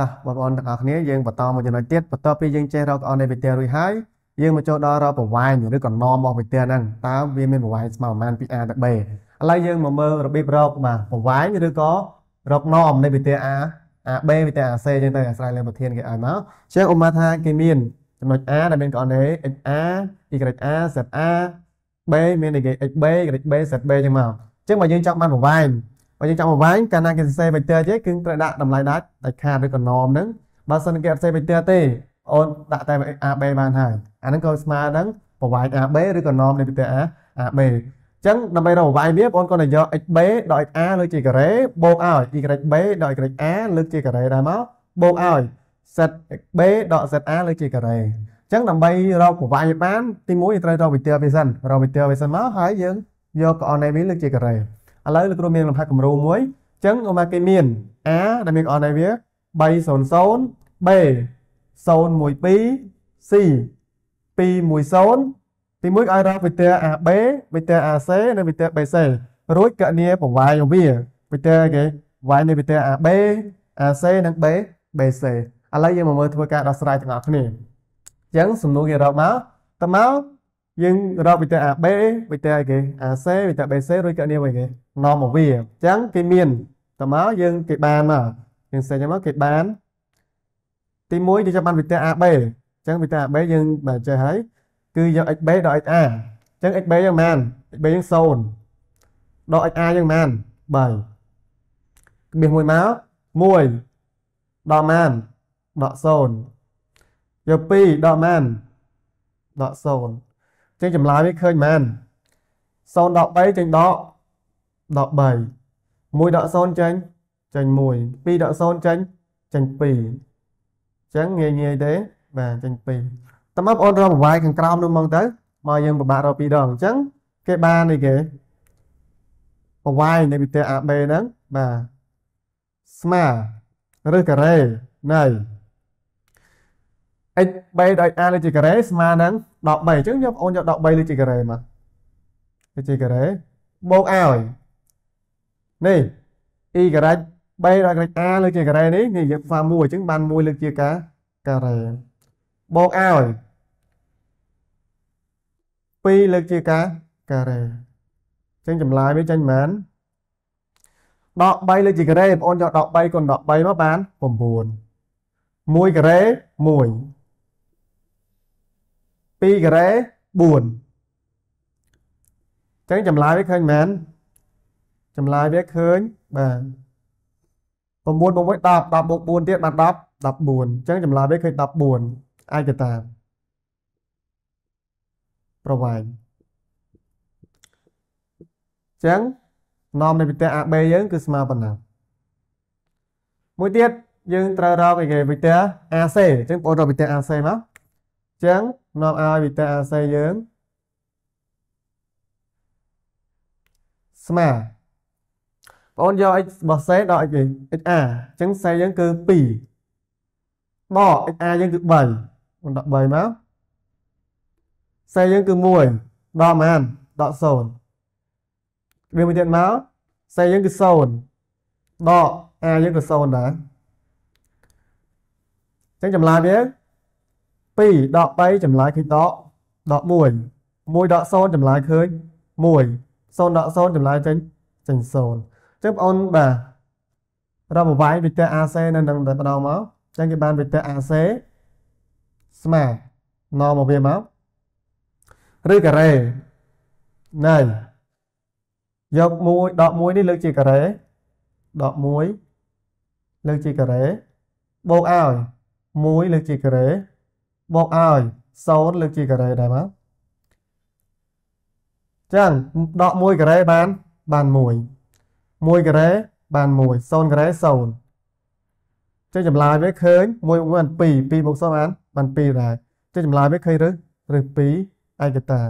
តោះបងប្អូនទាំងអស់គ្នាយើងបន្តមកចំណុចទៀតបន្ទាប់ពីយើងចេះរកអននៃវិទ្យារួចហើយយើងមកចូលដល់រកប្រវែងឬក៏ណមរបស់វិទ្យាហ្នឹងតើវាមានប្រវែងស្មើប្រមាណ 2a ទៅ b ឥឡូវយើងមកមើលរបៀបរកបាទប្រវែងឬក៏រកណមនៃវិទ្យា a a b វិទ្យា a c ចឹងទៅអាស្រ័យលើប្រធានគេឲ្យមកចឹងឧបមាថាគេមានចំណុច a ដែលមានកអនៃ x a y a z a b មានគេ x b y b z b ចឹងមកអញ្ចឹងបើយើងចង់បានប្រវែងបើយើងចង់បង្ហាញកាលណាគេសរសេរ vector ទេគឺត្រូវដាក់តម្លៃដាច់ដាច់ខាតឬក៏ norm ហ្នឹងបើសិនគេអត់សរសេរ vector ទេអូនដាក់តែ AB បានហើយអាហ្នឹងក៏ស្មើនឹងប្រវាយ AB ឬក៏ norm នៃ vector AB អញ្ចឹងដើម្បីរកប្រវាយវាបងគាត់នឹងយក XB ដល់ XA លើជាការ៉េបូកឲ្យ YB ដល់ YA លើជាការ៉េដែរមកបូកឲ្យ ZB ដល់ ZA លើជាការ៉េអញ្ចឹងដើម្បីរកប្រវាយបានទី1យើងត្រូវរក vector វាសិនរក vector វាសិនមកហើយយើងយកកអនៃវាលើជាការ៉េឥឡូវលោកគ្រូមានលំហាត់គំរូមួយអញ្ចឹងឧបមាគេមាន A ដែលមានអននេះវា300 B 012 C 210ទីមួយឲ្យរកវិទ្យា AB វិទ្យា AC និងវិទ្យា BC រួចកណនីប្រវាយរបស់វា វិទ្យាគេវាយនៃវិទ្យា AB AC និង B BC ឥឡូវយើងមកមើលធ្វើការដោះស្រាយទាំងអស់គ្នាអញ្ចឹងសំណួរគេរកមកតើមកយើងរកវិទ្យា AB វិទ្យាអីគេ AC វិទ្យា BC រួចក៏នាមអីគេនាំមកវាអញ្ចឹងគេមានតមកយើងគេបានមកយើងសេចមកគេបានទី1គេចាប់បានវិទ្យា AB អញ្ចឹងវិទ្យា AB យើងបើចេះហើយគឺយក XB ដល់ XA អញ្ចឹង XB យើងបាន XB យើង0ដល់ XA យើងបាន3ក្បៀសមួយមក1ដល់បានដក0យក2ដល់បានដក0ចឹងចម្លើយវាឃើញមែន0ដក3ចេញដកដក3 1ដក0ចេញចេញ1 2ដក0ចេញចេញ2អញ្ចឹងងាយងាយទេបាទចេញ2តើមកបងអូនរកប្រវាយខាងក្រោមនោះមកទៅមកយើងពិបាករកពីរដងអញ្ចឹងគេបាននេះគេប្រវាយនៃវិទ្យា AB ហ្នឹងបាទស្មើឬការ៉េនៃ x 3ដោយ a លើជាការ៉េស្មើនឹង13អញ្ចឹងយកបងអូនយក13លើជាការ៉េមកលើជាការ៉េបូកឲ្យនេះ e ការ៉េ3ដោយការ៉េ a លើជាការ៉េនេះនេះយើងផ្សារ1អញ្ចឹងបាន1លើជាការការ៉េបូកឲ្យ2លើជាការការ៉េអញ្ចឹងចម្លើយវាចាញ់ប៉ុន្មានដក3លើជាការ៉េបងអូនយកដក3គុណដក3មកបាន9 1ការ៉េ1 2ការ៉េ4អញ្ចឹងចម្លើយវាឃើញមែនចម្លើយវាឃើញបាទ9បូក1 10 10បូក4ទៀតបាន10 14អញ្ចឹងចម្លើយវាឃើញ14ឯកតាប្រវែងអញ្ចឹងនោមនៃវិទ្យា AB យើងគឺស្មើប៉ុណ្ណាមួយទៀតយើងត្រូវរកឯកវិទ្យា AC អញ្ចឹងបងរកវិទ្យា AC មកអញ្ចឹងនាំឲ្យវិតអាស័យយើងស្មាបងយក x របស់សេដល់ x គេ xr អញ្ចឹងសេយើងគឺ2បក xr យើងគឺ3មិនដាក់3មកសេយើងគឺ1ដល់មិនដក0វាមួយទៀតមកសេយើងគឺ0ដក a យើងក៏0ដែរអញ្ចឹងចម្លើយវា2ដក3ចម្លើយឃើញដកដក1 1ដក0ចម្លើយឃើញ1 0ដក0ចម្លើយចេញចេញ0អញ្ចឹងបងអូនបាទរាប់ប្រវែងវិទ្យា AC នៅនឹងតែម្ដងមកអញ្ចឹងគេបានវិទ្យា AC ស្មើណមកវាមកឬការ៉េណៃយក1ដក1នេះលើកជាការ៉េដក1លើកជាការ៉េបូកឲ្យ1លើកជាការ៉េបូកឲ្យ0លើកជាការ៉េដែរមកចឹងដក1ការ៉េបានបាន1 1ការ៉េបាន1 0ការ៉េ0ចេះចម្លើយវាឃើញ1មួយបាន2 2បូក0បានបាន2ដែរចេះចម្លើយវាឃើញឬឬ2ឯកតា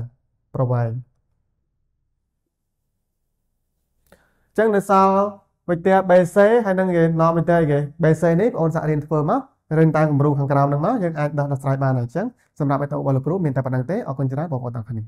ប្រវែងចឹងនៅសល់វិទ្យា BC ហើយនឹងគេនាំវិទ្យាគេ BC នេះបងអូនសាក់រៀនធ្វើមករឿងតាមគំរូខាងក្រោមនឹងមកយើងអាចដោះដោះស្រាយបានហើយអញ្ចឹងសម្រាប់ឯតូបលគ្រូមានតែប៉ុណ្្នឹងទេអរគុណច្រើនបងប្អូនទាំងគ្នា